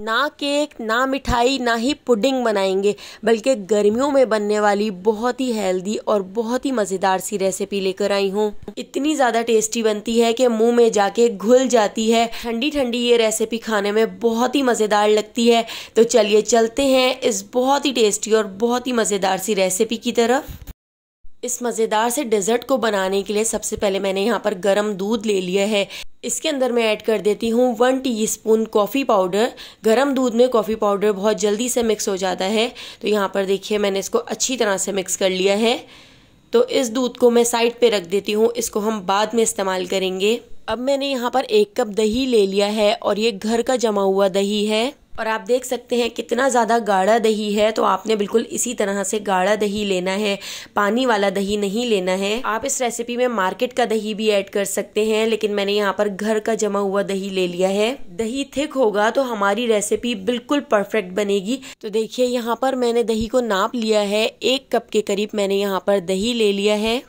ना केक ना मिठाई ना ही पुडिंग बनाएंगे बल्कि गर्मियों में बनने वाली बहुत ही हेल्दी और बहुत ही मज़ेदार सी रेसिपी लेकर आई हूँ इतनी ज़्यादा टेस्टी बनती है कि मुंह में जाके घुल जाती है ठंडी ठंडी ये रेसिपी खाने में बहुत ही मज़ेदार लगती है तो चलिए चलते हैं इस बहुत ही टेस्टी और बहुत ही मज़ेदार सी रेसिपी की तरफ इस मज़ेदार से डेजर्ट को बनाने के लिए सबसे पहले मैंने यहाँ पर गर्म दूध ले लिया है इसके अंदर मैं ऐड कर देती हूँ वन टीस्पून कॉफ़ी पाउडर गरम दूध में कॉफ़ी पाउडर बहुत जल्दी से मिक्स हो जाता है तो यहाँ पर देखिए मैंने इसको अच्छी तरह से मिक्स कर लिया है तो इस दूध को मैं साइड पे रख देती हूँ इसको हम बाद में इस्तेमाल करेंगे अब मैंने यहाँ पर एक कप दही ले लिया है और ये घर का जमा हुआ दही है और आप देख सकते हैं कितना ज़्यादा गाढ़ा दही है तो आपने बिल्कुल इसी तरह से गाढ़ा दही लेना है पानी वाला दही नहीं लेना है आप इस रेसिपी में मार्केट का दही भी ऐड कर सकते हैं लेकिन मैंने यहाँ पर घर का जमा हुआ दही ले लिया है दही थिक होगा तो हमारी रेसिपी बिल्कुल परफेक्ट बनेगी तो देखिए यहाँ पर मैंने दही को नाप लिया है एक कप के करीब मैंने यहाँ पर दही ले लिया है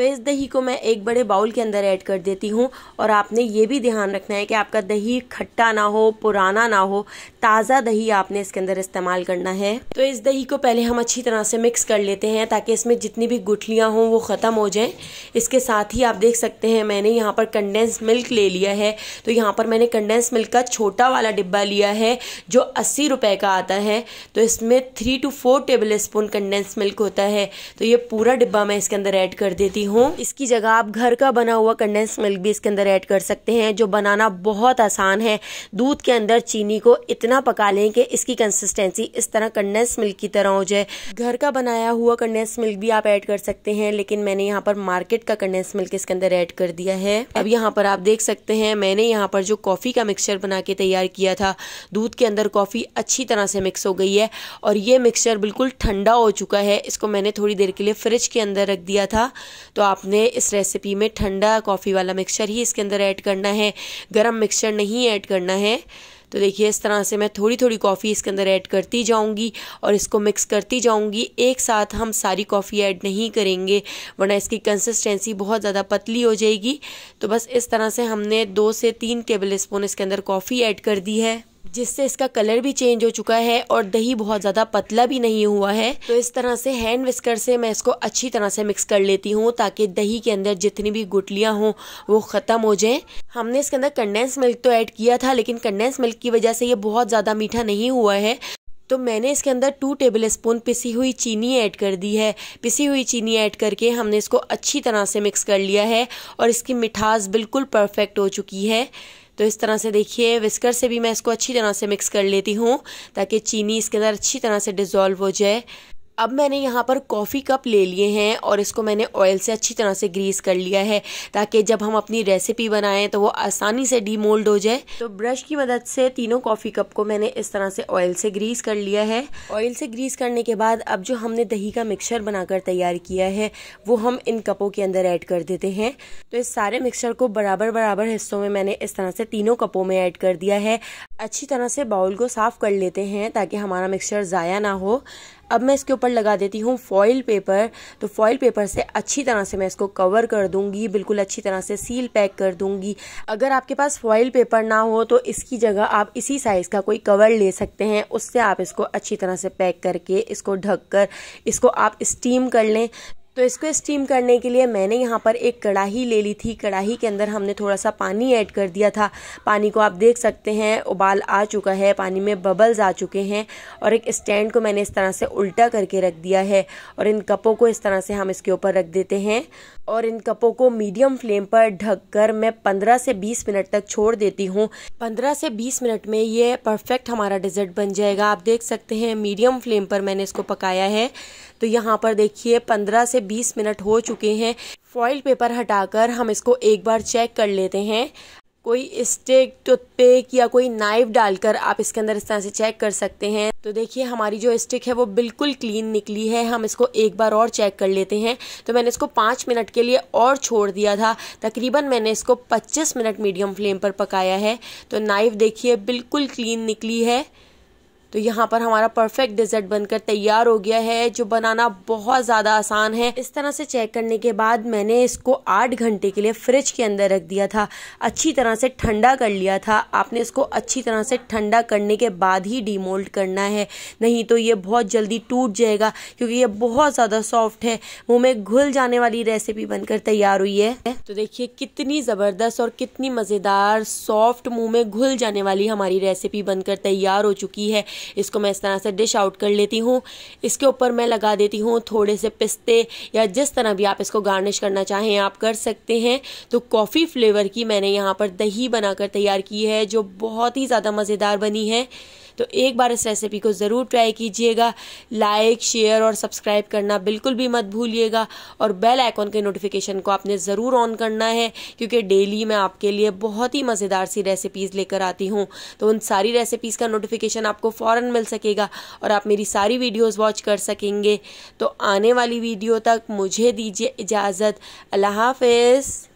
तो इस दही को मैं एक बड़े बाउल के अंदर ऐड कर देती हूँ और आपने ये भी ध्यान रखना है कि आपका दही खट्टा ना हो पुराना ना हो ताज़ा दही आपने इसके अंदर इस्तेमाल करना है तो इस दही को पहले हम अच्छी तरह से मिक्स कर लेते हैं ताकि इसमें जितनी भी गुठलियाँ हों वो ख़त्म हो जाएँ इसके साथ ही आप देख सकते हैं मैंने यहाँ पर कंडेंस मिल्क ले लिया है तो यहाँ पर मैंने कंडेंस मिल्क का छोटा वाला डिब्बा लिया है जो अस्सी रुपये का आता है तो इसमें three two four tablespoon condense milk होता है तो ये पूरा डिब्बा मैं इसके अंदर ऐड कर देती हूँ हो इसकी जगह आप घर का बना हुआ कंडेंस मिल्क भी इसके अंदर ऐड कर सकते हैं जो बनाना बहुत आसान है दूध के अंदर चीनी को इतना पका लें कि इसकी कंसिस्टेंसी इस तरह कंडेंस मिल्क की तरह हो जाए घर का बनाया हुआ कंडेंस मिल्क भी आप ऐड कर सकते हैं लेकिन मैंने यहाँ पर मार्केट का कंडेंस मिल्क इसके अंदर ऐड कर दिया है अब यहाँ पर आप देख सकते हैं मैंने यहाँ पर जो कॉफ़ी का मिक्सचर बना के तैयार किया था दूध के अंदर कॉफ़ी अच्छी तरह से मिक्स हो गई है और ये मिक्सचर बिल्कुल ठंडा हो चुका है इसको मैंने थोड़ी देर के लिए फ्रिज के अंदर रख दिया था तो आपने इस रेसिपी में ठंडा कॉफ़ी वाला मिक्सचर ही इसके अंदर ऐड करना है गर्म मिक्सचर नहीं ऐड करना है तो देखिए इस तरह से मैं थोड़ी थोड़ी कॉफ़ी इसके अंदर ऐड करती जाऊंगी और इसको मिक्स करती जाऊंगी एक साथ हम सारी कॉफ़ी ऐड नहीं करेंगे वरना इसकी कंसिस्टेंसी बहुत ज़्यादा पतली हो जाएगी तो बस इस तरह से हमने दो से तीन टेबल स्पून इसके अंदर कॉफ़ी ऐड कर दी है जिससे इसका कलर भी चेंज हो चुका है और दही बहुत ज़्यादा पतला भी नहीं हुआ है तो इस तरह से हैंड विस्कर से मैं इसको अच्छी तरह से मिक्स कर लेती हूँ ताकि दही के अंदर जितनी भी गुटलियाँ हों वो ख़त्म हो जाएं हमने इसके अंदर कंडेंस मिल्क तो ऐड किया था लेकिन कंडेंस मिल्क की वजह से ये बहुत ज़्यादा मीठा नहीं हुआ है तो मैंने इसके अंदर टू टेबल स्पून पिसी हुई चीनी ऐड कर दी है पिसी हुई चीनी ऐड करके हमने इसको अच्छी तरह से मिक्स कर लिया है और इसकी मिठास बिल्कुल परफेक्ट हो चुकी है तो इस तरह से देखिए विस्कर से भी मैं इसको अच्छी तरह से मिक्स कर लेती हूँ ताकि चीनी इसके अंदर अच्छी तरह से डिज़ोल्व हो जाए अब मैंने यहाँ पर कॉफ़ी कप ले लिए हैं और इसको मैंने ऑयल से अच्छी तरह से ग्रीस कर लिया है ताकि जब हम अपनी रेसिपी बनाएं तो वो आसानी से डीमोल्ड हो जाए तो ब्रश की मदद से तीनों कॉफ़ी कप को मैंने इस तरह से ऑयल से ग्रीस कर लिया है ऑयल से ग्रीस करने के बाद अब जो हमने दही का मिक्सचर बनाकर तैयार किया है वो हम इन कपों के अंदर ऐड कर देते हैं तो इस सारे मिक्सचर को बराबर बराबर हिस्सों में मैंने इस तरह से तीनों कपों में ऐड कर दिया है अच्छी तरह से बाउल को साफ़ कर लेते हैं ताकि हमारा मिक्सचर ज़ाया ना हो अब मैं इसके ऊपर लगा देती हूँ फॉइल पेपर तो फॉइल पेपर से अच्छी तरह से मैं इसको कवर कर दूंगी बिल्कुल अच्छी तरह से सील पैक कर दूंगी अगर आपके पास फॉइल पेपर ना हो तो इसकी जगह आप इसी साइज़ का कोई कवर ले सकते हैं उससे आप इसको अच्छी तरह से पैक करके इसको ढक कर इसको आप स्टीम कर लें तो इसको स्टीम करने के लिए मैंने यहाँ पर एक कढ़ाही ले ली थी कढ़ाही के अंदर हमने थोड़ा सा पानी ऐड कर दिया था पानी को आप देख सकते हैं उबाल आ चुका है पानी में बबल्स आ चुके हैं और एक स्टैंड को मैंने इस तरह से उल्टा करके रख दिया है और इन कपों को इस तरह से हम इसके ऊपर रख देते हैं और इन कपों को मीडियम फ्लेम पर ढककर मैं 15 से 20 मिनट तक छोड़ देती हूँ 15 से 20 मिनट में ये परफेक्ट हमारा डिज़र्ट बन जाएगा आप देख सकते हैं मीडियम फ्लेम पर मैंने इसको पकाया है तो यहाँ पर देखिए पंद्रह से बीस मिनट हो चुके हैं फॉइल पेपर हटाकर हम इसको एक बार चेक कर लेते हैं कोई स्टिक टूथपिक या कोई नाइफ डालकर आप इसके अंदर इस तरह से चेक कर सकते हैं तो देखिए हमारी जो स्टिक है वो बिल्कुल क्लीन निकली है हम इसको एक बार और चेक कर लेते हैं तो मैंने इसको पाँच मिनट के लिए और छोड़ दिया था तकरीबन मैंने इसको पच्चीस मिनट मीडियम फ्लेम पर पकाया है तो नाइफ देखिए बिल्कुल क्लीन निकली है तो यहाँ पर हमारा परफेक्ट डिज़र्ट बनकर तैयार हो गया है जो बनाना बहुत ज़्यादा आसान है इस तरह से चेक करने के बाद मैंने इसको आठ घंटे के लिए फ्रिज के अंदर रख दिया था अच्छी तरह से ठंडा कर लिया था आपने इसको अच्छी तरह से ठंडा करने के बाद ही डीमोल्ड करना है नहीं तो ये बहुत जल्दी टूट जाएगा क्योंकि ये बहुत ज़्यादा सॉफ्ट है मुँह में घुल जाने वाली रेसिपी बनकर तैयार हुई है तो देखिये कितनी ज़बरदस्त और कितनी मज़ेदार सॉफ्ट मुँह में घुल जाने वाली हमारी रेसिपी बनकर तैयार हो चुकी है इसको मैं इस तरह से डिश आउट कर लेती हूँ इसके ऊपर मैं लगा देती हूँ थोड़े से पिस्ते या जिस तरह भी आप इसको गार्निश करना चाहें आप कर सकते हैं तो कॉफ़ी फ्लेवर की मैंने यहाँ पर दही बनाकर तैयार की है जो बहुत ही ज़्यादा मज़ेदार बनी है तो एक बार इस रेसिपी को ज़रूर ट्राई कीजिएगा लाइक शेयर और सब्सक्राइब करना बिल्कुल भी मत भूलिएगा और बेल आइकॉन के नोटिफिकेशन को आपने ज़रूर ऑन करना है क्योंकि डेली मैं आपके लिए बहुत ही मज़ेदार सी रेसिपीज़ लेकर आती हूँ तो उन सारी रेसिपीज़ का नोटिफिकेशन आपको फ़ौर मिल सकेगा और आप मेरी सारी वीडियोज़ वॉच कर सकेंगे तो आने वाली वीडियो तक मुझे दीजिए इजाज़त अल्लाह हाफिज़